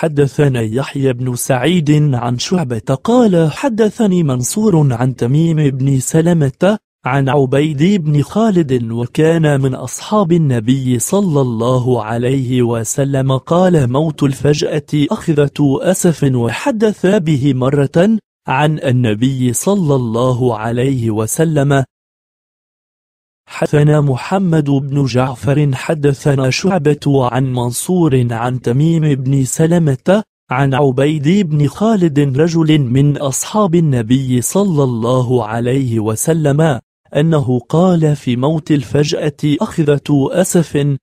حدثنا يحيى بن سعيد عن شعبة قال حدثني منصور عن تميم بن سلمة عن عبيد بن خالد وكان من أصحاب النبي صلى الله عليه وسلم قال موت الفجأة أخذة أسف وحدث به مرة عن النبي صلى الله عليه وسلم حدثنا محمد بن جعفر حدثنا شعبة عن منصور عن تميم بن سلمة عن عبيد بن خالد رجل من أصحاب النبي صلى الله عليه وسلم أنه قال في موت الفجأة أخذة أسف